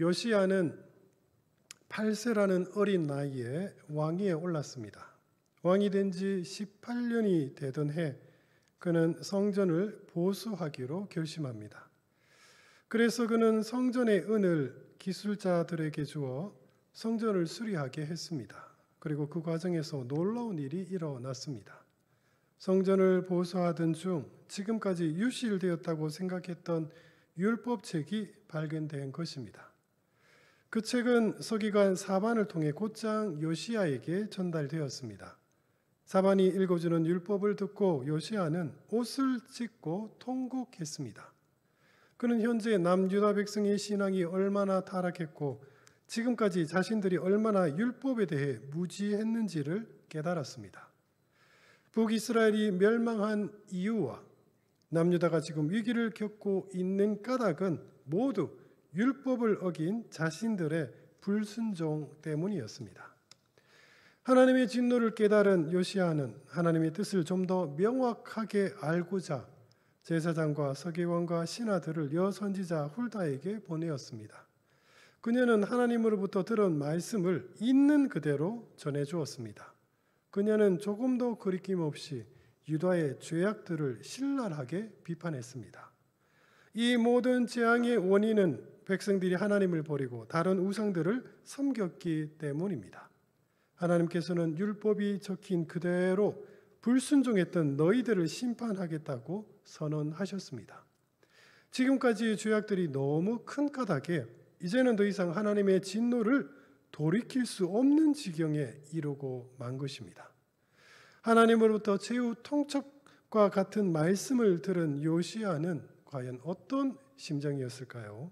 요시아는 8세라는 어린 나이에 왕위에 올랐습니다. 왕이 된 지 18년이 되던 해 그는 성전을 보수하기로 결심합니다. 그래서 그는 성전의 은을 기술자들에게 주어 성전을 수리하게 했습니다. 그리고 그 과정에서 놀라운 일이 일어났습니다. 성전을 보수하던 중 지금까지 유실되었다고 생각했던 율법책이 발견된 것입니다. 그 책은 서기관 사반을 통해 곧장 요시아에게 전달되었습니다. 사반이 읽어주는 율법을 듣고 요시아는 옷을 찢고 통곡했습니다. 그는 현재 남유다 백성의 신앙이 얼마나 타락했고 지금까지 자신들이 얼마나 율법에 대해 무지했는지를 깨달았습니다. 북이스라엘이 멸망한 이유와 남유다가 지금 위기를 겪고 있는 까닭은 모두 율법을 어긴 자신들의 불순종 때문이었습니다. 하나님의 진노를 깨달은 요시아는 하나님의 뜻을 좀 더 명확하게 알고자 제사장과 서기관과 신하들을 여선지자 훌다에게 보내었습니다. 그녀는 하나님으로부터 들은 말씀을 있는 그대로 전해 주었습니다. 그녀는 조금도 거리낌 없이 유다의 죄악들을 신랄하게 비판했습니다. 이 모든 재앙의 원인은 백성들이 하나님을 버리고 다른 우상들을 섬겼기 때문입니다. 하나님께서는 율법이 적힌 그대로 불순종했던 너희들을 심판하겠다고 선언하셨습니다. 지금까지 죄악들이 너무 큰 까닭에 이제는 더 이상 하나님의 진노를 돌이킬 수 없는 지경에 이르고 만 것입니다. 하나님으로부터 최후 통첩과 같은 말씀을 들은 요시아는 과연 어떤 심정이었을까요?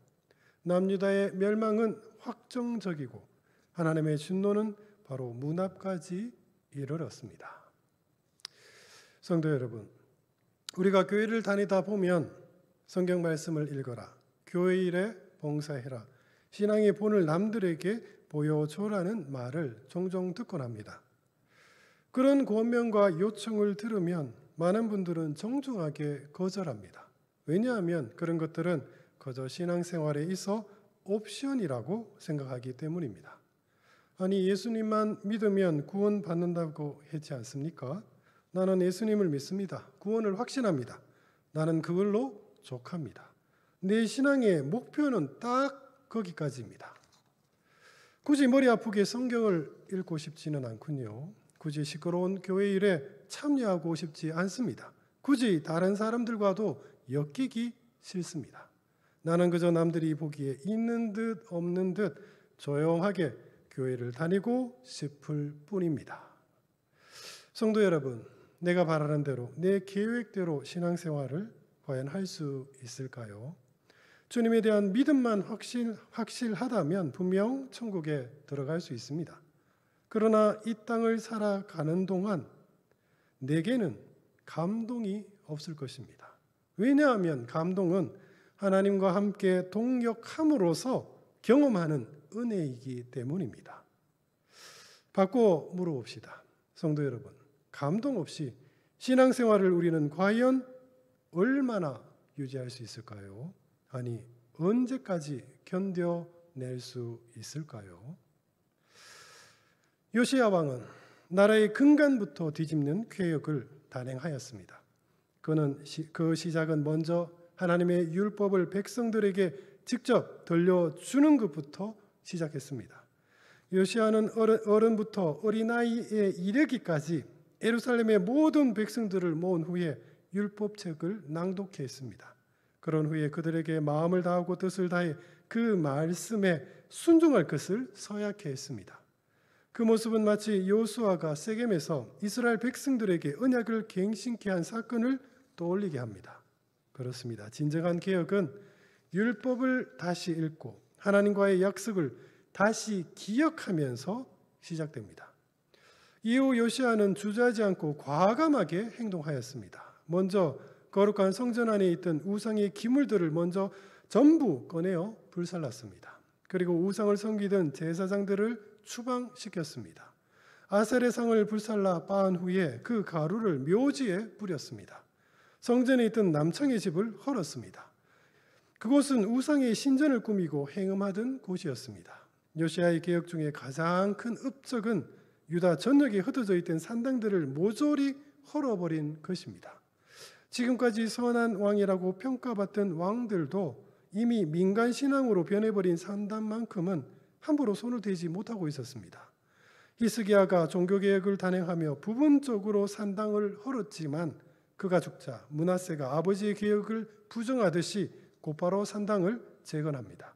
남유다의 멸망은 확정적이고 하나님의 진노는 바로 문 앞까지 이르렀습니다. 성도 여러분, 우리가 교회를 다니다 보면 성경 말씀을 읽어라, 교회 일에 봉사해라, 신앙의 본을 남들에게 보여줘라는 말을 종종 듣곤 합니다. 그런 권면과 요청을 들으면 많은 분들은 정중하게 거절합니다. 왜냐하면 그런 것들은 그저 신앙생활에 있어 옵션이라고 생각하기 때문입니다. 아니 예수님만 믿으면 구원 받는다고 했지 않습니까? 나는 예수님을 믿습니다. 구원을 확신합니다. 나는 그걸로 족합니다. 내 신앙의 목표는 딱 거기까지입니다. 굳이 머리 아프게 성경을 읽고 싶지는 않군요. 굳이 시끄러운 교회 일에 참여하고 싶지 않습니다. 굳이 다른 사람들과도 엮이기 싫습니다. 나는 그저 남들이 보기에 있는 듯 없는 듯 조용하게 교회를 다니고 싶을 뿐입니다. 성도 여러분, 내가 바라는 대로 내 계획대로 신앙생활을 과연 할 수 있을까요? 주님에 대한 믿음만 확실, 확실하다면 분명 천국에 들어갈 수 있습니다. 그러나 이 땅을 살아가는 동안 내게는 감동이 없을 것입니다. 왜냐하면 감동은 하나님과 함께 동역함으로써 경험하는 은혜이기 때문입니다. 바꿔 물어봅시다. 성도 여러분, 감동 없이 신앙생활을 우리는 과연 얼마나 유지할 수 있을까요? 아니, 언제까지 견뎌낼 수 있을까요? 요시야 왕은 나라의 근간부터 뒤집는 쾌역을 단행하였습니다. 그는 시, 그 시작은 먼저 하나님의 율법을 백성들에게 직접 들려주는 것부터 시작했습니다. 요시아는 어른부터 어린아이에 이르기까지 예루살렘의 모든 백성들을 모은 후에 율법책을 낭독해 했습니다. 그런 후에 그들에게 마음을 다하고 뜻을 다해 그 말씀에 순종할 것을 서약해 했습니다. 그 모습은 마치 요수아가 세겜에서 이스라엘 백성들에게 언약을 갱신케 한 사건을 떠올리게 합니다. 그렇습니다. 진정한 개혁은 율법을 다시 읽고 하나님과의 약속을 다시 기억하면서 시작됩니다. 이후 요시아는 주저하지 않고 과감하게 행동하였습니다. 먼저 거룩한 성전 안에 있던 우상의 기물들을 먼저 전부 꺼내어 불살랐습니다. 그리고 우상을 섬기던 제사장들을 추방시켰습니다. 아셀의 상을 불살라 빻은 후에 그 가루를 묘지에 뿌렸습니다. 성전에 있던 남청의 집을 헐었습니다. 그곳은 우상의 신전을 꾸미고 행음하던 곳이었습니다. 요시아의 개혁 중에 가장 큰 업적은 유다 전역에 흩어져 있던 산당들을 모조리 헐어버린 것입니다. 지금까지 선한 왕이라고 평가받던 왕들도 이미 민간 신앙으로 변해버린 산당만큼은 함부로 손을 대지 못하고 있었습니다. 히스기야가 종교개혁을 단행하며 부분적으로 산당을 헐었지만 그가 죽자 문하세가 아버지의 개혁을 부정하듯이 곧바로 산당을 재건합니다.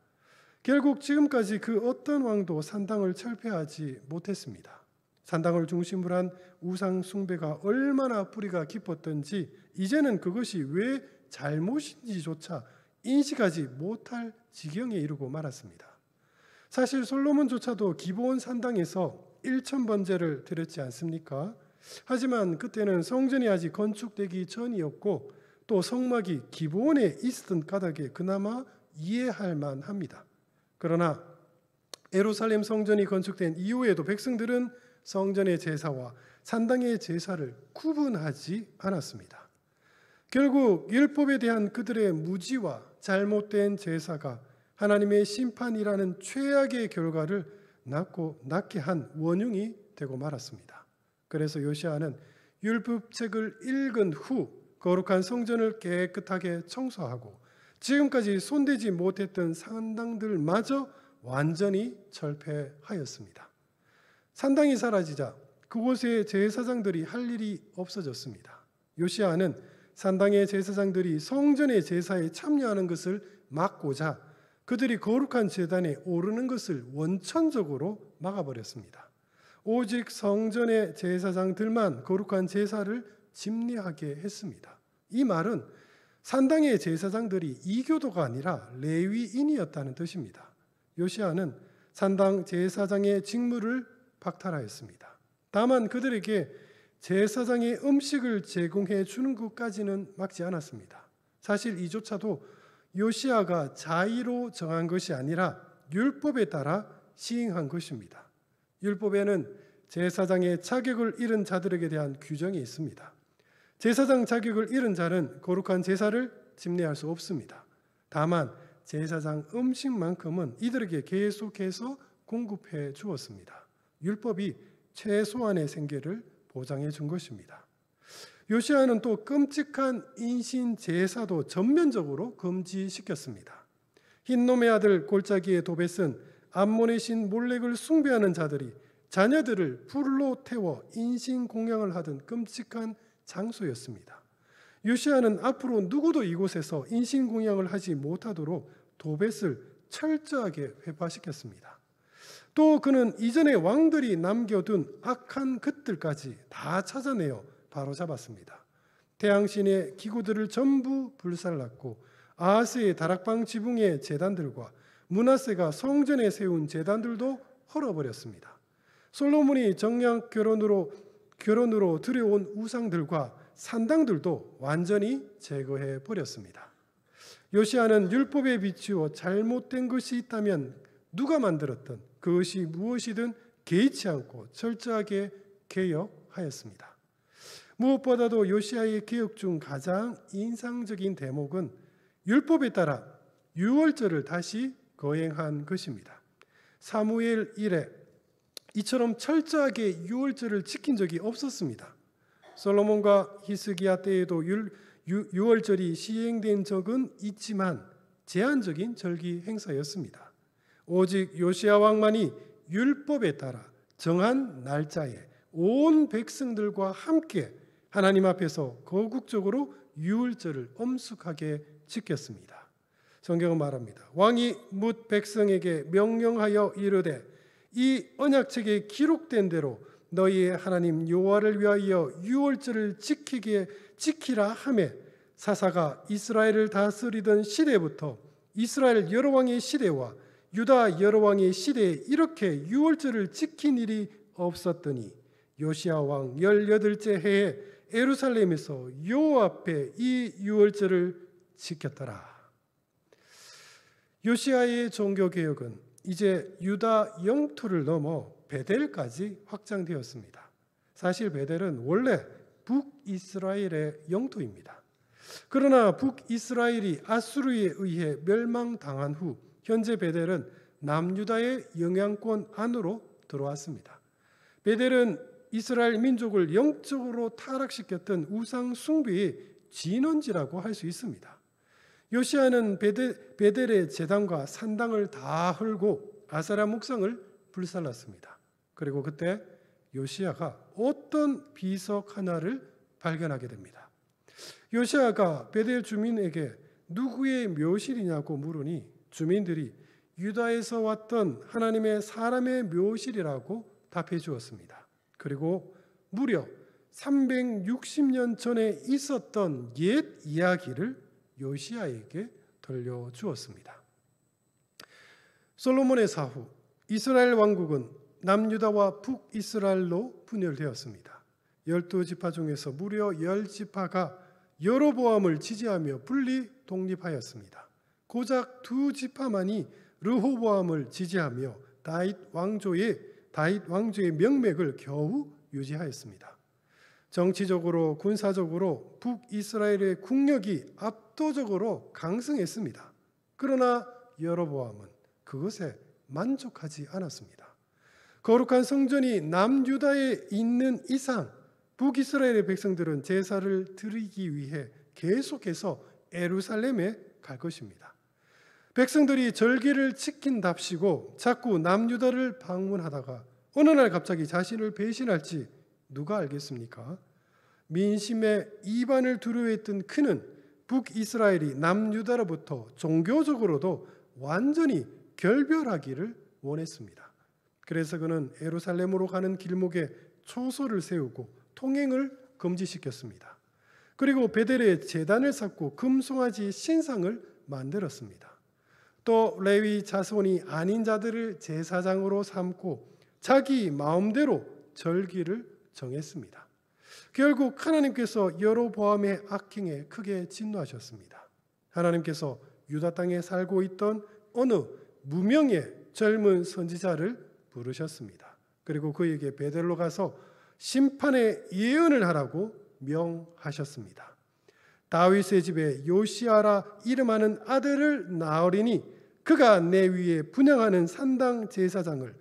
결국 지금까지 그 어떤 왕도 산당을 철폐하지 못했습니다. 산당을 중심으로 한 우상 숭배가 얼마나 뿌리가 깊었던지 이제는 그것이 왜 잘못인지조차 인식하지 못할 지경에 이르고 말았습니다. 사실 솔로몬조차도 기본 산당에서 1천 번제를 드렸지 않습니까? 하지만 그때는 성전이 아직 건축되기 전이었고 또 성막이 기본에 있었던 까닭에 그나마 이해할 만합니다. 그러나 에루살렘 성전이 건축된 이후에도 백성들은 성전의 제사와 산당의 제사를 구분하지 않았습니다. 결국 율법에 대한 그들의 무지와 잘못된 제사가 하나님의 심판이라는 최악의 결과를 낳고 낳게 한 원흉이 되고 말았습니다. 그래서 요시아는 율법책을 읽은 후 거룩한 성전을 깨끗하게 청소하고 지금까지 손대지 못했던 산당들마저 완전히 철폐하였습니다. 산당이 사라지자 그곳의 제사장들이 할 일이 없어졌습니다. 요시아는 산당의 제사장들이 성전의 제사에 참여하는 것을 막고자 그들이 거룩한 제단에 오르는 것을 원천적으로 막아버렸습니다. 오직 성전의 제사장들만 거룩한 제사를 집례하게 했습니다. 이 말은 산당의 제사장들이 이교도가 아니라 레위인이었다는 뜻입니다. 요시아는 산당 제사장의 직무를 박탈하였습니다. 다만 그들에게 제사장의 음식을 제공해 주는 것까지는 막지 않았습니다. 사실 이조차도 요시아가 자의로 정한 것이 아니라 율법에 따라 시행한 것입니다. 율법에는 제사장의 자격을 잃은 자들에게 대한 규정이 있습니다. 제사장 자격을 잃은 자는 거룩한 제사를 집례할 수 없습니다. 다만 제사장 음식만큼은 이들에게 계속해서 공급해 주었습니다. 율법이 최소한의 생계를 보장해 준 것입니다. 요시아는 또 끔찍한 인신 제사도 전면적으로 금지시켰습니다. 흰놈의 아들 골짜기의 도벳은 암몬의 신 몰렉을 숭배하는 자들이 자녀들을 불로 태워 인신 공양을 하던 끔찍한 장소였습니다. 요시아는 앞으로 누구도 이곳에서 인신 공양을 하지 못하도록 도벳을 철저하게 회파시켰습니다. 또 그는 이전의 왕들이 남겨둔 악한 것들까지 다 찾아내어 바로잡았습니다. 태양신의 기구들을 전부 불살랐고 아하스의 다락방 지붕의 재단들과 문하세가 성전에 세운 재단들도 헐어버렸습니다. 솔로몬이 정량 결혼으로 결혼으로 들여온 우상들과 산당들도 완전히 제거해 버렸습니다. 요시아는 율법에 비추어 잘못된 것이 있다면 누가 만들었든 그것이 무엇이든 개의치 않고 철저하게 개혁하였습니다. 무엇보다도 요시아의 개혁 중 가장 인상적인 대목은 율법에 따라 유월절을 다시 거행한 것입니다. 사무엘 1에 이처럼 철저하게 유월절을 지킨 적이 없었습니다. 솔로몬과 히스기야 때에도 유, 유, 유월절이 시행된 적은 있지만 제한적인 절기 행사였습니다. 오직 요시아 왕만이 율법에 따라 정한 날짜에 온 백성들과 함께 하나님 앞에서 거국적으로 유월절을 엄숙하게 지켰습니다. 성경은 말합니다. 왕이 묻 백성에게 명령하여 이르되 이 언약책에 기록된 대로 너희의 하나님 여호와를 위하여 유월절을 지키게 지키라 하매 사사가 이스라엘을 다스리던 시대부터 이스라엘 여러 왕의 시대와 유다 여러 왕의 시대에 이렇게 유월절을 지킨 일이 없었더니 요시아 왕 18째 해에 에루살렘에서 여호와 앞에 이 유월절을 지켰더라. 요시아의 종교 개혁은 이제 유다 영토를 넘어 베델까지 확장되었습니다. 사실 베델은 원래 북이스라엘의 영토입니다. 그러나 북이스라엘이 아수르에 의해 멸망당한 후 현재 베델은 남유다의 영향권 안으로 들어왔습니다. 베델은 이스라엘 민족을 영적으로 타락시켰던 우상 숭비의 진원지라고 할 수 있습니다. 요시아는 베데, 베델의 재단과 산당을 다 헐고 아사라 목상을 불살랐습니다. 그리고 그때 요시아가 어떤 비석 하나를 발견하게 됩니다. 요시아가 베델 주민에게 누구의 묘실이냐고 물으니 주민들이 유다에서 왔던 하나님의 사람의 묘실이라고 답해 주었습니다. 그리고 무려 360년 전에 있었던 옛 이야기를 요시아에게 돌려주었습니다. 솔로몬의 사후 이스라엘 왕국은 남유다와 북이스라엘로 분열되었습니다. 열두 지파 중에서 무려 열 지파가 여로보암을 지지하며 분리 독립하였습니다. 고작 두 지파만이 르호보암을 지지하며 다윗 왕조의 다윗 왕조의 명맥을 겨우 유지하였습니다. 정치적으로 군사적으로 북이스라엘의 국력이 압도적으로 강성했습니다. 그러나 여로보암은 그것에 만족하지 않았습니다. 거룩한 성전이 남유다에 있는 이상 북이스라엘의 백성들은 제사를 드리기 위해 계속해서 에루살렘에 갈 것입니다. 백성들이 절기를 지킨답시고 자꾸 남유다를 방문하다가 어느 날 갑자기 자신을 배신할지 누가 알겠습니까? 민심의 이반을 두려워했던 그는 북이스라엘이 남유다로부터 종교적으로도 완전히 결별하기를 원했습니다. 그래서 그는 에루살렘으로 가는 길목에 초소를 세우고 통행을 금지시켰습니다. 그리고 베델에 재단을 쌓고 금송아지 신상을 만들었습니다. 또 레위 자손이 아닌 자들을 제사장으로 삼고 자기 마음대로 절기를 정했습니다. 결국 하나님께서 여로보암의 악행에 크게 진노하셨습니다. 하나님께서 유다 땅에 살고 있던 어느 무명의 젊은 선지자를 부르셨습니다. 그리고 그에게 베델로 가서 심판의 예언을 하라고 명하셨습니다. 다윗의 집에 요시아라 이름하는 아들을 낳으리니 그가 내 위에 분양하는 산당 제사장을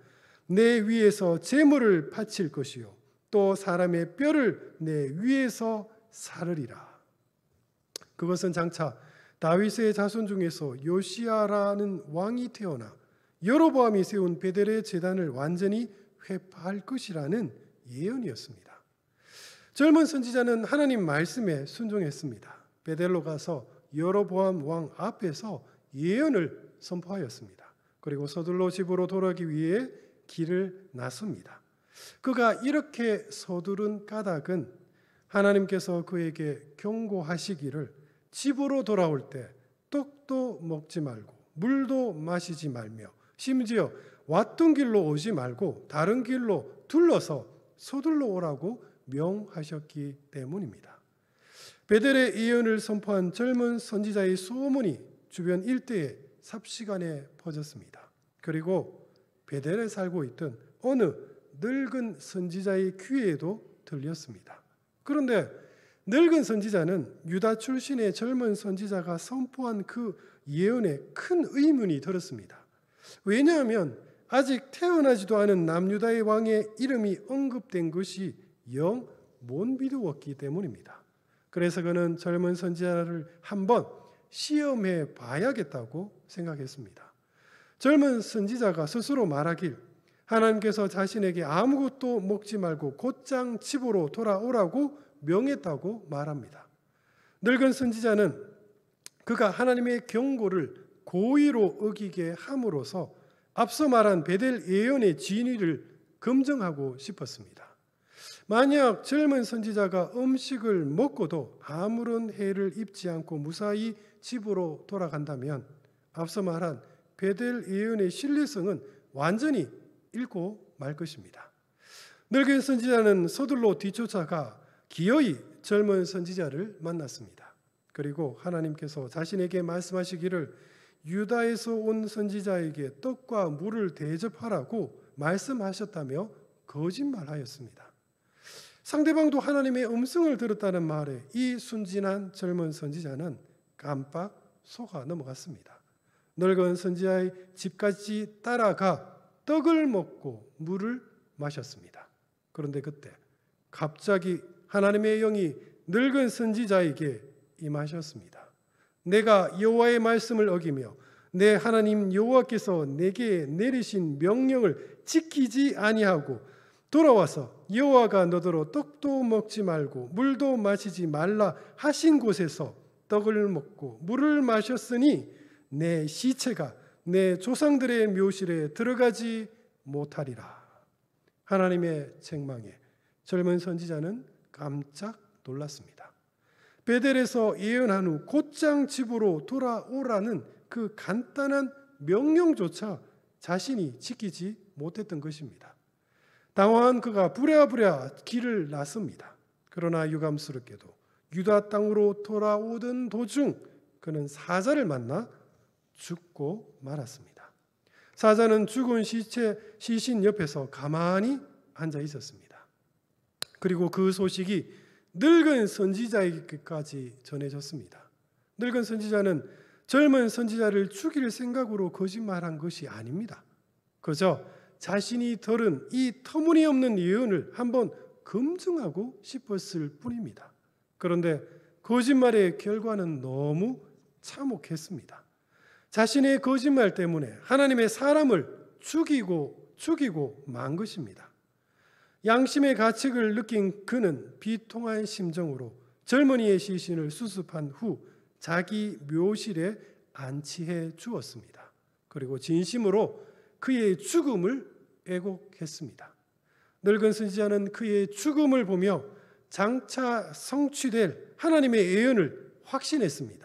내 위에서 제물을 바칠 것이요 또 사람의 뼈를 내 위에서 사르리라. 그것은 장차 다윗의 자손 중에서 요시아라는 왕이 태어나 여로보암이 세운 베델의 재단을 완전히 회파할 것이라는 예언이었습니다. 젊은 선지자는 하나님 말씀에 순종했습니다. 베델로 가서 여로보암 왕 앞에서 예언을 선포하였습니다. 그리고 서둘러 집으로 돌아가기 위해 길을 나섭니다. 그가 이렇게 서두른 까닭은 하나님께서 그에게 경고하시기를 집으로 돌아올 때 떡도 먹지 말고 물도 마시지 말며 심지어 왔던 길로 오지 말고 다른 길로 둘러서 서둘러 오라고 명하셨기 때문입니다. 베델의 예언을 선포한 젊은 선지자의 소문이 주변 일대에 삽시간에 퍼졌습니다. 그리고 베델에 살고 있던 어느 늙은 선지자의 귀에도 들렸습니다. 그런데 늙은 선지자는 유다 출신의 젊은 선지자가 선포한 그 예언에 큰 의문이 들었습니다. 왜냐하면 아직 태어나지도 않은 남유다의 왕의 이름이 언급된 것이 영 못 믿었기 때문입니다. 그래서 그는 젊은 선지자를 한번 시험해 봐야겠다고 생각했습니다. 젊은 선지자가 스스로 말하길 하나님께서 자신에게 아무것도 먹지 말고 곧장 집으로 돌아오라고 명했다고 말합니다. 늙은 선지자는 그가 하나님의 경고를 고의로 어기게 함으로써 앞서 말한 베델 예언의 진위를 검증하고 싶었습니다. 만약 젊은 선지자가 음식을 먹고도 아무런 해를 입지 않고 무사히 집으로 돌아간다면 앞서 말한 베델 예언의 신뢰성은 완전히 읽고말 것입니다. 늙은 선지자는 서둘러 뒤쫓아가 기어이 젊은 선지자를 만났습니다. 그리고 하나님께서 자신에게 말씀하시기를 유다에서 온 선지자에게 떡과 물을 대접하라고 말씀하셨다며 거짓말하였습니다. 상대방도 하나님의 음성을 들었다는 말에 이 순진한 젊은 선지자는 깜빡 속아 넘어갔습니다. 늙은 선지자의 집까지 따라가 떡을 먹고 물을 마셨습니다. 그런데 그때 갑자기 하나님의 영이 늙은 선지자에게 임하셨습니다. 내가 여호와의 말씀을 어기며 내 하나님 여호와께서 내게 내리신 명령을 지키지 아니하고 돌아와서 여호와가 너더러 떡도 먹지 말고 물도 마시지 말라 하신 곳에서 떡을 먹고 물을 마셨으니 내 시체가 내 조상들의 묘실에 들어가지 못하리라. 하나님의 책망에 젊은 선지자는 깜짝 놀랐습니다. 베델에서 예언한 후 곧장 집으로 돌아오라는 그 간단한 명령조차 자신이 지키지 못했던 것입니다. 당황한 그가 부랴부랴 길을 났습니다. 그러나 유감스럽게도 유다 땅으로 돌아오던 도중 그는 사자를 만나 죽고 말았습니다. 사자는 죽은 시체 시신 옆에서 가만히 앉아 있었습니다. 그리고 그 소식이 늙은 선지자에게까지 전해졌습니다. 늙은 선지자는 젊은 선지자를 죽일 생각으로 거짓말한 것이 아닙니다. 그저 자신이 들은 이 터무니없는 예언을 한번 검증하고 싶었을 뿐입니다. 그런데 거짓말의 결과는 너무 참혹했습니다. 자신의 거짓말 때문에 하나님의 사람을 죽이고 죽이고 만 것입니다. 양심의 가책을 느낀 그는 비통한 심정으로 젊은이의 시신을 수습한 후 자기 묘실에 안치해 주었습니다. 그리고 진심으로 그의 죽음을 애곡했습니다. 늙은 선지자는 그의 죽음을 보며 장차 성취될 하나님의 예언을 확신했습니다.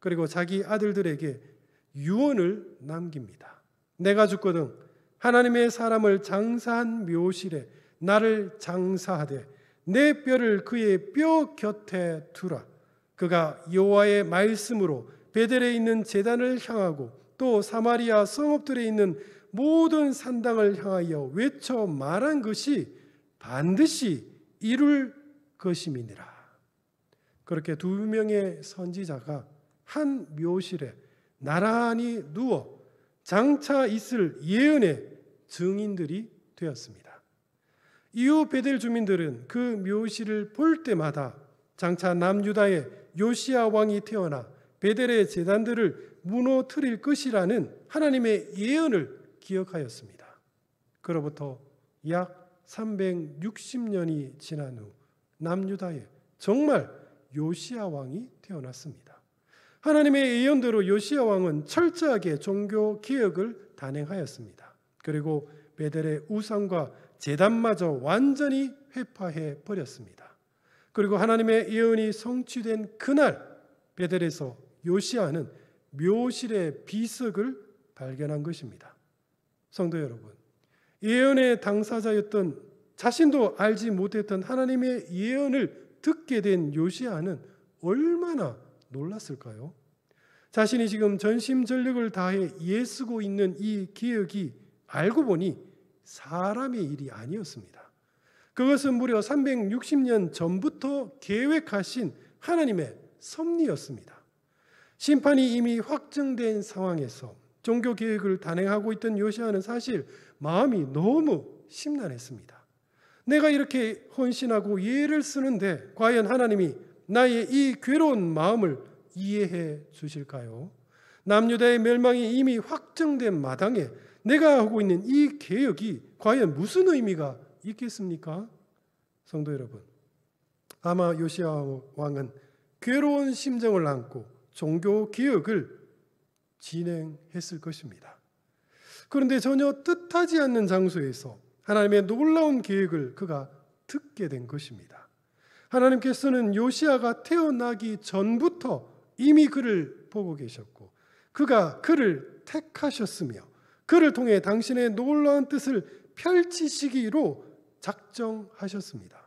그리고 자기 아들들에게 유언을 남깁니다. 내가 죽거든 하나님의 사람을 장사한 묘실에 나를 장사하되 내 뼈를 그의 뼈 곁에 두라. 그가 여호와의 말씀으로 베델에 있는 제단을 향하고 또 사마리아 성읍들에 있는 모든 산당을 향하여 외쳐 말한 것이 반드시 이룰 것임이니라. 그렇게 두 명의 선지자가 한 묘실에 나란히 누워 장차 있을 예언의 증인들이 되었습니다. 이후 베델 주민들은 그 묘시를 볼 때마다 장차 남유다의 요시아 왕이 태어나 베델의 재단들을 무너뜨릴 것이라는 하나님의 예언을 기억하였습니다. 그로부터 약 360년이 지난 후 남유다에 정말 요시아 왕이 태어났습니다. 하나님의 예언대로 요시아 왕은 철저하게 종교 개혁을 단행하였습니다. 그리고 베델의 우상과 재단마저 완전히 회파해 버렸습니다. 그리고 하나님의 예언이 성취된 그날 베델에서 요시아는 묘실의 비석을 발견한 것입니다. 성도 여러분, 예언의 당사자였던 자신도 알지 못했던 하나님의 예언을 듣게 된 요시아는 얼마나 놀랐을까요? 자신이 지금 전심전력을 다해 예쓰고 있는 이 기억이 알고 보니 사람의 일이 아니었습니다. 그것은 무려 360년 전부터 계획하신 하나님의 섭리였습니다. 심판이 이미 확정된 상황에서 종교 계획을 단행하고 있던 요시아는 사실 마음이 너무 심란했습니다. 내가 이렇게 헌신하고 예를 쓰는데 과연 하나님이 나의 이 괴로운 마음을 이해해 주실까요? 남유다의 멸망이 이미 확정된 마당에 내가 하고 있는 이 개혁이 과연 무슨 의미가 있겠습니까? 성도 여러분, 아마 요시아 왕은 괴로운 심정을 안고 종교 개혁을 진행했을 것입니다. 그런데 전혀 뜻하지 않는 장소에서 하나님의 놀라운 계획을 그가 듣게 된 것입니다. 하나님께서는 요시아가 태어나기 전부터 이미 그를 보고 계셨고 그가 그를 택하셨으며 그를 통해 당신의 놀라운 뜻을 펼치시기로 작정하셨습니다.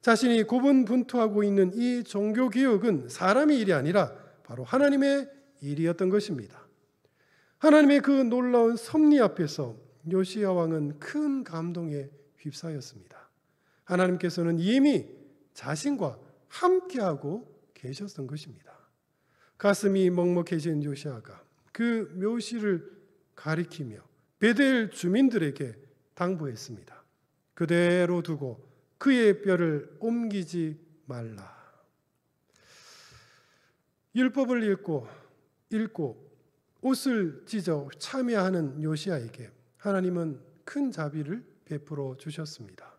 자신이 고분분투하고 있는 이 종교 개혁은 사람의 일이 아니라 바로 하나님의 일이었던 것입니다. 하나님의 그 놀라운 섭리 앞에서 요시야 왕은 큰 감동에 휩싸였습니다. 하나님께서는 이미 자신과 함께하고 계셨던 것입니다. 가슴이 먹먹해진 요시아가 그 묘시를 가리키며 베델 주민들에게 당부했습니다. 그대로 두고 그의 뼈를 옮기지 말라. 율법을 읽고 읽고 옷을 찢어 참여하는 요시아에게 하나님은 큰 자비를 베풀어 주셨습니다.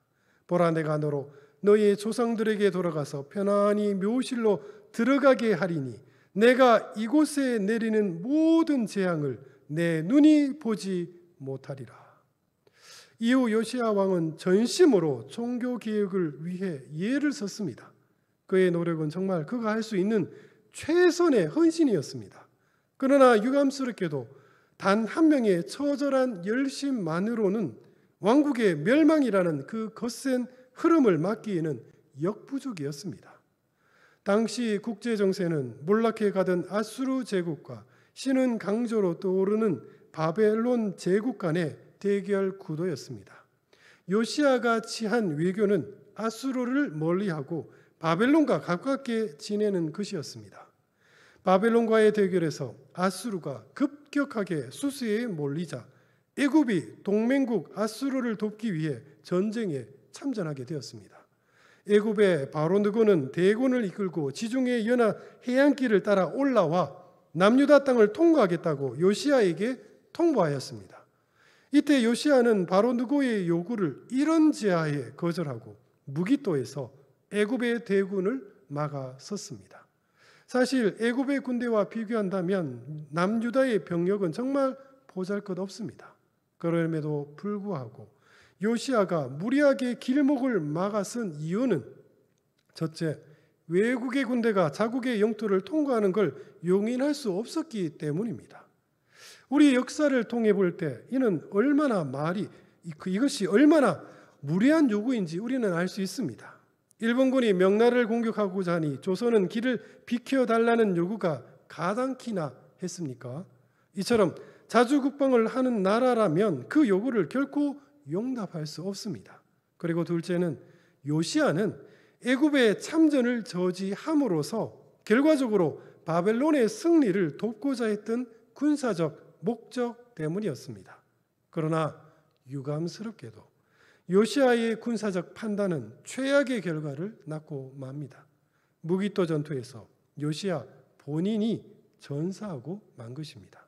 보라 내가 너로 너희의 조상들에게 돌아가서 편안히 묘실로 들어가게 하리니 내가 이곳에 내리는 모든 재앙을 내 눈이 보지 못하리라. 이후 요시아 왕은 전심으로 종교 개혁을 위해 예를 썼습니다. 그의 노력은 정말 그가 할 수 있는 최선의 헌신이었습니다. 그러나 유감스럽게도 단 한 명의 처절한 열심만으로는 왕국의 멸망이라는 그 거센 흐름을 막기에는 역부족이었습니다. 당시 국제 정세는 몰락해 가던 아수르 제국과 신은 강조로 떠오르는 바벨론 제국 간의 대결 구도였습니다. 요시아가 취한 외교는 아수르를 멀리하고 바벨론과 가깝게 지내는 것이었습니다. 바벨론과의 대결에서 아수르가 급격하게 수스에 몰리자 애굽이 동맹국 아수르를 돕기 위해 전쟁에 참전하게 되었습니다. 애굽의 바로 느고는 대군을 이끌고 지중해 연하 해안길을 따라 올라와 남유다 땅을 통과하겠다고 요시아에게 통보하였습니다. 이때 요시아는 바로 느고의 요구를 이런 제하에 거절하고 무기토에서 애굽의 대군을 막아섰습니다. 사실 애굽의 군대와 비교한다면 남유다의 병력은 정말 보잘것없습니다. 그럼에도 불구하고 요시아가 무리하게 길목을 막아쓴 이유는 첫째, 외국의 군대가 자국의 영토를 통과하는 걸 용인할 수 없었기 때문입니다. 우리 역사를 통해 볼 때 이는 얼마나 말이 그 이것이 얼마나 무리한 요구인지 우리는 알 수 있습니다. 일본군이 명나를 공격하고자 하니 조선은 길을 비켜달라는 요구가 가당키나 했습니까? 이처럼 자주 국방을 하는 나라라면 그 요구를 결코 용납할 수 없습니다. 그리고 둘째는 요시아는 애굽의 참전을 저지함으로써 결과적으로 바벨론의 승리를 돕고자 했던 군사적 목적 때문이었습니다. 그러나 유감스럽게도 요시아의 군사적 판단은 최악의 결과를 낳고 맙니다. 무기토 전투에서 요시아 본인이 전사하고 만 것입니다.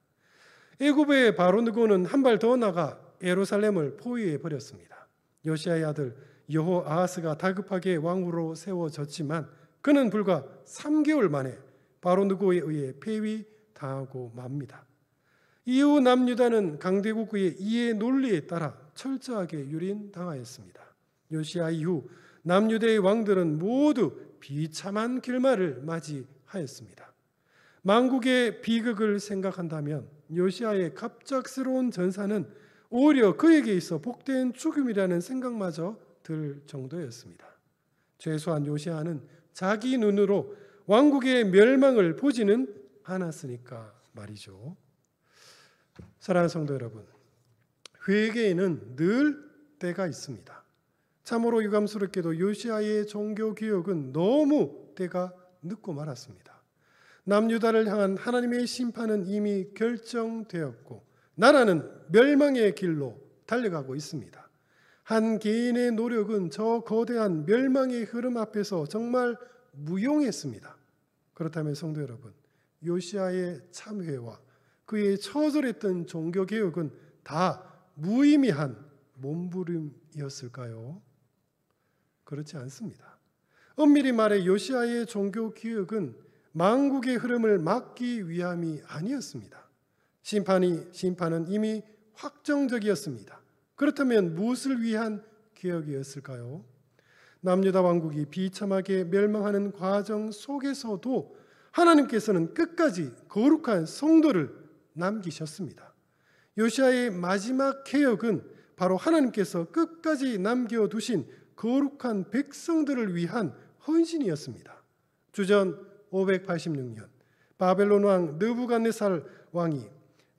애굽의 바로누고는 한 발 더 나가 예루살렘을 포위해 버렸습니다. 요시아의 아들 여호아하스가 다급하게 왕후로 세워졌지만 그는 불과 3개월 만에 바로 누구에 의해 폐위당하고 맙니다. 이후 남유다는 강대국의 이해 논리에 따라 철저하게 유린당하였습니다. 요시아 이후 남유대의 왕들은 모두 비참한 결말을 맞이하였습니다. 망국의 비극을 생각한다면 요시아의 갑작스러운 전사는 오히려 그에게 있어 복된 죽음이라는 생각마저 들 정도였습니다. 최소한 요시아는 자기 눈으로 왕국의 멸망을 보지는 않았으니까 말이죠. 사랑하는 성도 여러분, 회개에는 늘 때가 있습니다. 참으로 유감스럽게도 요시아의 종교 개혁은 너무 때가 늦고 말았습니다. 남유다를 향한 하나님의 심판은 이미 결정되었고 나라는 멸망의 길로 달려가고 있습니다. 한 개인의 노력은 저 거대한 멸망의 흐름 앞에서 정말 무용했습니다. 그렇다면 성도 여러분, 요시아의 참회와 그의 처절했던 종교 개혁은 다 무의미한 몸부림이었을까요? 그렇지 않습니다. 엄밀히 말해 요시아의 종교 개혁은 망국의 흐름을 막기 위함이 아니었습니다. 심판이 심판은 이미 확정적이었습니다. 그렇다면 무엇을 위한 개혁이었을까요? 남유다 왕국이 비참하게 멸망하는 과정 속에서도 하나님께서는 끝까지 거룩한 성도를 남기셨습니다. 요시아의 마지막 개혁은 바로 하나님께서 끝까지 남겨 두신 거룩한 백성들을 위한 헌신이었습니다. 주전 586년 바벨론 왕 느부갓네살 왕이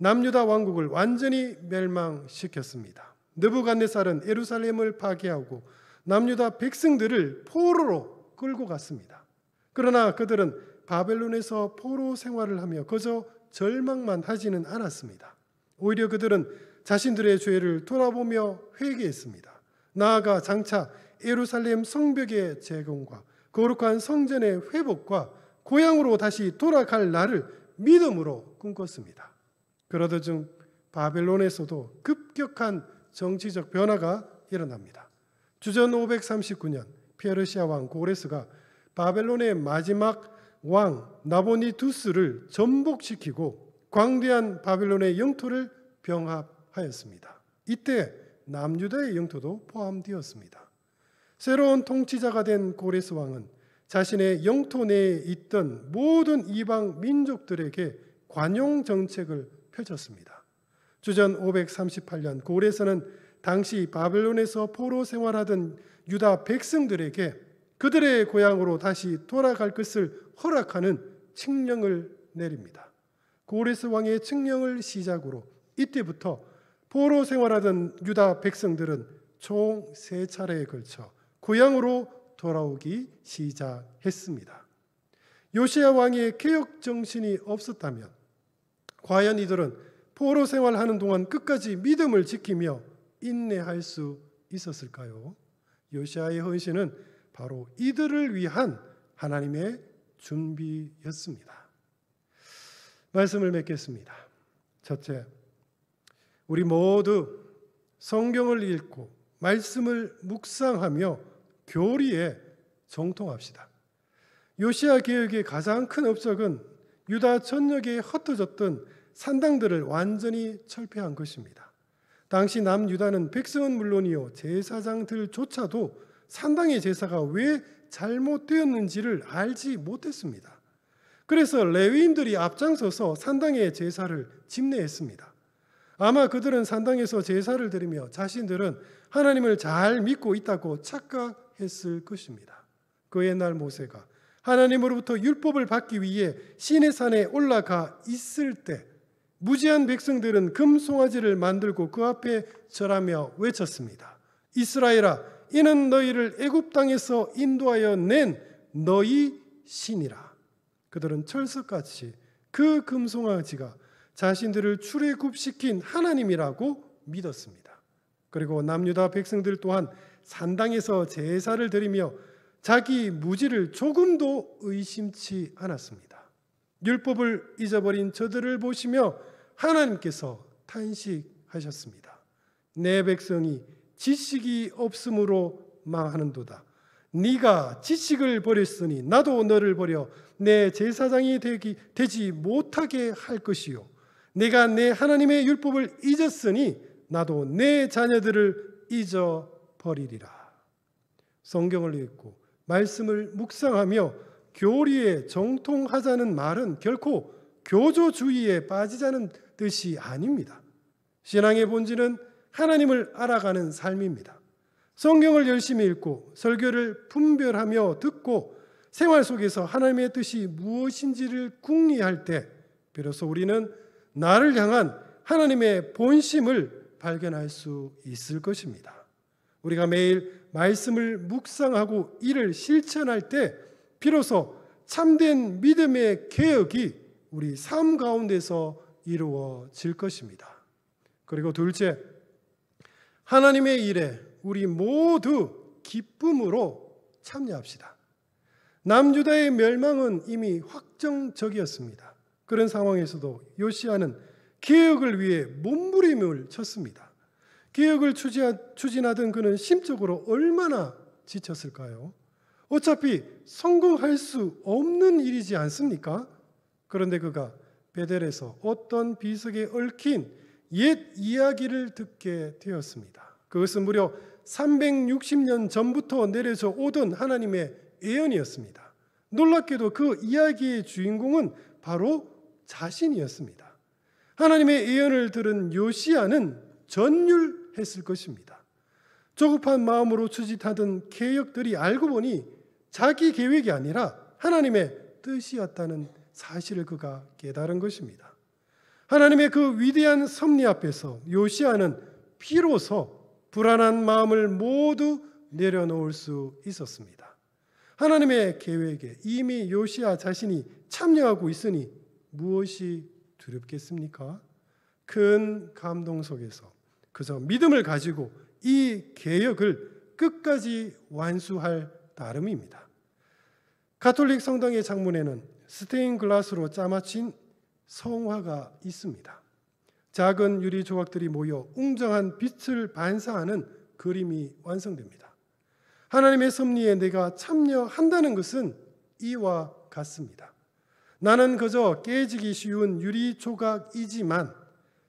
남유다 왕국을 완전히 멸망시켰습니다. 느부갓네살은 예루살렘을 파괴하고 남유다 백성들을 포로로 끌고 갔습니다. 그러나 그들은 바벨론에서 포로 생활을 하며 그저 절망만 하지는 않았습니다. 오히려 그들은 자신들의 죄를 돌아보며 회개했습니다. 나아가 장차 예루살렘 성벽의 재건과 거룩한 성전의 회복과 고향으로 다시 돌아갈 날을 믿음으로 꿈꿨습니다. 그러던 중 바벨론에서도 급격한 정치적 변화가 일어납니다. 주전 539년 페르시아 왕 고레스가 바벨론의 마지막 왕 나보니두스를 전복시키고 광대한 바벨론의 영토를 병합하였습니다. 이때 남유다의 영토도 포함되었습니다. 새로운 통치자가 된 고레스 왕은 자신의 영토 내에 있던 모든 이방 민족들에게 관용 정책을 펼쳤습니다. 주전 538년 고울에서는 그 당시 바벨론에서 포로 생활하던 유다 백성들에게 그들의 고향으로 다시 돌아갈 것을 허락하는 칙령을 내립니다. 고레스 그 왕의 칙령을 시작으로 이때부터 포로 생활하던 유다 백성들은 총 세 차례에 걸쳐 고향으로 돌아오기 시작했습니다. 요시아 왕의 개혁 정신이 없었다면 과연 이들은 포로 생활하는 동안 끝까지 믿음을 지키며 인내할 수 있었을까요? 요시아의 헌신은 바로 이들을 위한 하나님의 준비였습니다. 말씀을 맺겠습니다. 첫째, 우리 모두 성경을 읽고 말씀을 묵상하며 교리에 정통합시다. 요시아 개혁의 가장 큰 업적은 유다 전역에 흩어졌던 산당들을 완전히 철폐한 것입니다. 당시 남유다는 백성은 물론이요 제사장들조차도 산당의 제사가 왜 잘못되었는지를 알지 못했습니다. 그래서 레위인들이 앞장서서 산당의 제사를 집례했습니다. 아마 그들은 산당에서 제사를 드리며 자신들은 하나님을 잘 믿고 있다고 착각했을 것입니다. 그 옛날 모세가 하나님으로부터 율법을 받기 위해 시내산에 올라가 있을 때 무지한 백성들은 금송아지를 만들고 그 앞에 절하며 외쳤습니다. 이스라엘아 이는 너희를 애굽 땅에서 인도하여 낸 너희 신이라. 그들은 철석같이 그 금송아지가 자신들을 출애굽시킨 하나님이라고 믿었습니다. 그리고 남유다 백성들 또한 산당에서 제사를 드리며 자기 무지를 조금도 의심치 않았습니다. 율법을 잊어버린 저들을 보시며 하나님께서 탄식하셨습니다. 내 백성이 지식이 없으므로 망하는도다. 네가 지식을 버렸으니 나도 너를 버려 내 제사장이 되기, 되지 못하게 할 것이요. 내가 내 하나님의 율법을 잊었으니 나도 내 자녀들을 잊어버리리라. 성경을 읽고 말씀을 묵상하며 교리에 정통하자는 말은 결코 교조주의에 빠지자는 뜻이 아닙니다. 신앙의 본질은 하나님을 알아가는 삶입니다. 성경을 열심히 읽고 설교를 분별하며 듣고 생활 속에서 하나님의 뜻이 무엇인지를 궁리할 때 비로소 우리는 나를 향한 하나님의 본심을 발견할 수 있을 것입니다. 우리가 매일 말씀을 묵상하고 이를 실천할 때 비로소 참된 믿음의 개혁이 우리 삶 가운데서 이루어질 것입니다. 그리고 둘째, 하나님의 일에 우리 모두 기쁨으로 참여합시다. 남유다의 멸망은 이미 확정적이었습니다. 그런 상황에서도 요시아는 개혁을 위해 몸부림을 쳤습니다. 개혁을 추진하던 그는 심적으로 얼마나 지쳤을까요? 어차피 성공할 수 없는 일이지 않습니까? 그런데 그가 베델에서 어떤 비석에 얽힌 옛 이야기를 듣게 되었습니다. 그것은 무려 360년 전부터 내려져 오던 하나님의 예언이었습니다. 놀랍게도 그 이야기의 주인공은 바로 자신이었습니다. 하나님의 예언을 들은 요시아는 전율 했을 것입니다. 조급한 마음으로 추짓하던 개혁들이 알고 보니 자기 계획이 아니라 하나님의 뜻이었다는 사실을 그가 깨달은 것입니다. 하나님의 그 위대한 섭리 앞에서 요시아는 비로소 불안한 마음을 모두 내려놓을 수 있었습니다. 하나님의 계획에 이미 요시아 자신이 참여하고 있으니 무엇이 두렵겠습니까? 큰 감동 속에서 그래서 믿음을 가지고 이 개혁을 끝까지 완수할 따름입니다. 가톨릭 성당의 창문에는 스테인 글라스로 짜맞힌 성화가 있습니다. 작은 유리 조각들이 모여 웅장한 빛을 반사하는 그림이 완성됩니다. 하나님의 섭리에 내가 참여한다는 것은 이와 같습니다. 나는 그저 깨지기 쉬운 유리 조각이지만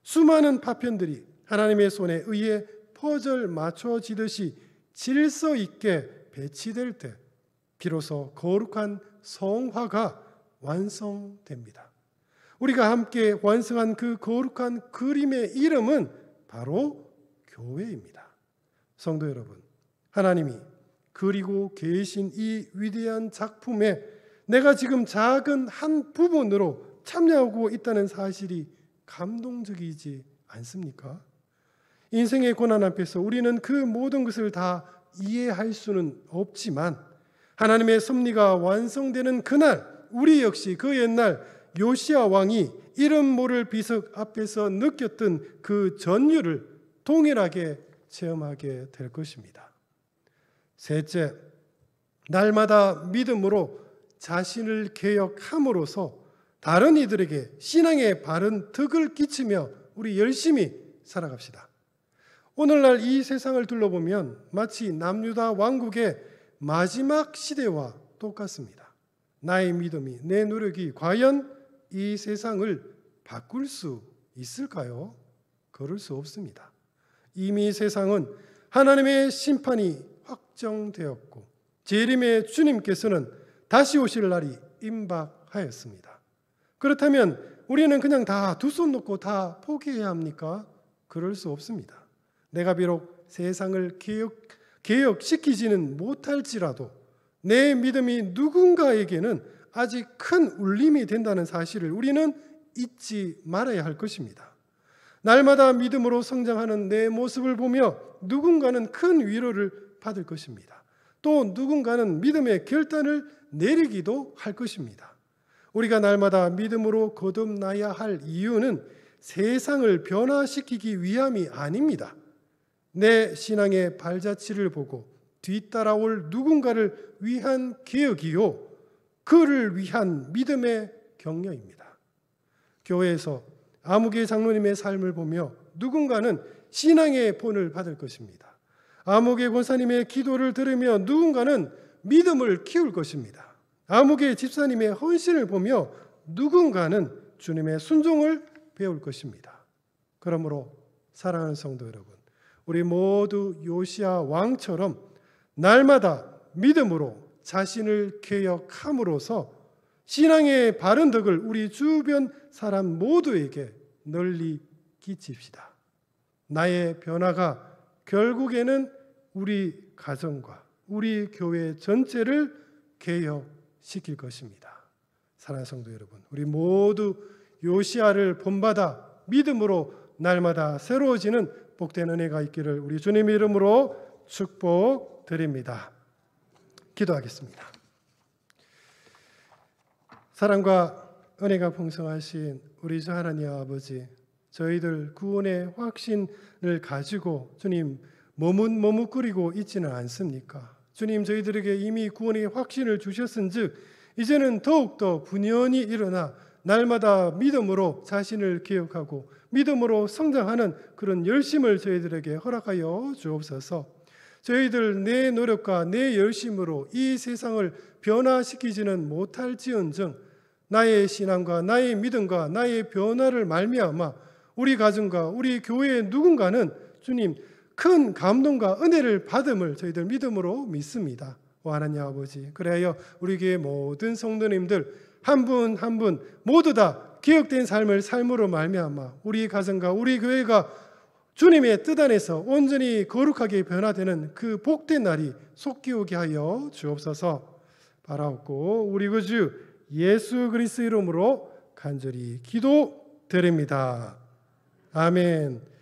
수많은 파편들이 하나님의 손에 의해 퍼즐 맞춰지듯이 질서 있게 배치될 때 비로소 거룩한 성화가 완성됩니다. 우리가 함께 완성한 그 거룩한 그림의 이름은 바로 교회입니다. 성도 여러분, 하나님이 그리고 계신 이 위대한 작품에 내가 지금 작은 한 부분으로 참여하고 있다는 사실이 감동적이지 않습니까? 인생의 고난 앞에서 우리는 그 모든 것을 다 이해할 수는 없지만 하나님의 섭리가 완성되는 그날 우리 역시 그 옛날 요시아 왕이 이름 모를 비석 앞에서 느꼈던 그 전율을 동일하게 체험하게 될 것입니다. 셋째, 날마다 믿음으로 자신을 개혁함으로써 다른 이들에게 신앙의 바른 득을 끼치며 우리 열심히 살아갑시다. 오늘날 이 세상을 둘러보면 마치 남유다 왕국의 마지막 시대와 똑같습니다. 나의 믿음이, 내 노력이 과연 이 세상을 바꿀 수 있을까요? 그럴 수 없습니다. 이미 세상은 하나님의 심판이 확정되었고 재림의 주님께서는 다시 오실 날이 임박하였습니다. 그렇다면 우리는 그냥 다 두 손 놓고 다 포기해야 합니까? 그럴 수 없습니다. 내가 비록 세상을 개혁, 개혁시키지는 못할지라도 내 믿음이 누군가에게는 아직 큰 울림이 된다는 사실을 우리는 잊지 말아야 할 것입니다. 날마다 믿음으로 성장하는 내 모습을 보며 누군가는 큰 위로를 받을 것입니다. 또 누군가는 믿음의 결단을 내리기도 할 것입니다. 우리가 날마다 믿음으로 거듭나야 할 이유는 세상을 변화시키기 위함이 아닙니다. 내 신앙의 발자취를 보고 뒤따라올 누군가를 위한 개혁이요. 그를 위한 믿음의 격려입니다. 교회에서 아무개 장로님의 삶을 보며 누군가는 신앙의 본을 받을 것입니다. 아무개 권사님의 기도를 들으며 누군가는 믿음을 키울 것입니다. 아무개 집사님의 헌신을 보며 누군가는 주님의 순종을 배울 것입니다. 그러므로 사랑하는 성도 여러분, 우리 모두 요시아 왕처럼 날마다 믿음으로 자신을 개혁함으로써 신앙의 바른 덕을 우리 주변 사람 모두에게 널리 끼칩시다. 나의 변화가 결국에는 우리 가정과 우리 교회 전체를 개혁시킬 것입니다. 사랑하는 성도 여러분, 우리 모두 요시아를 본받아 믿음으로 날마다 새로워지는 복된 은혜가 있기를 우리 주님 이름으로 축복드립니다. 기도하겠습니다. 사랑과 은혜가 풍성하신 우리 주 하나님 아버지, 저희들 구원의 확신을 가지고 주님 머문 머뭇거리고 있지는 않습니까? 주님 저희들에게 이미 구원의 확신을 주셨은즉 이제는 더욱더 분연히 일어나 날마다 믿음으로 자신을 기억하고 믿음으로 성장하는 그런 열심을 저희들에게 허락하여 주옵소서. 저희들 내 노력과 내 열심으로 이 세상을 변화시키지는 못할지언정 나의 신앙과 나의 믿음과 나의 변화를 말미암아 우리 가정과 우리 교회의 누군가는 주님 큰 감동과 은혜를 받음을 저희들 믿음으로 믿습니다. 하나님 아버지 그래야 우리 교회 모든 성도님들 한 분 한 분 모두 다 기억된 삶을 삶으로 말미암아 우리 가정과 우리 교회가 주님의 뜻 안에서 온전히 거룩하게 변화되는 그 복된 날이 속기오게 하여 주옵소서 바라옵고 우리 구주 그 예수 그리스 이름으로 간절히 기도드립니다. 아멘.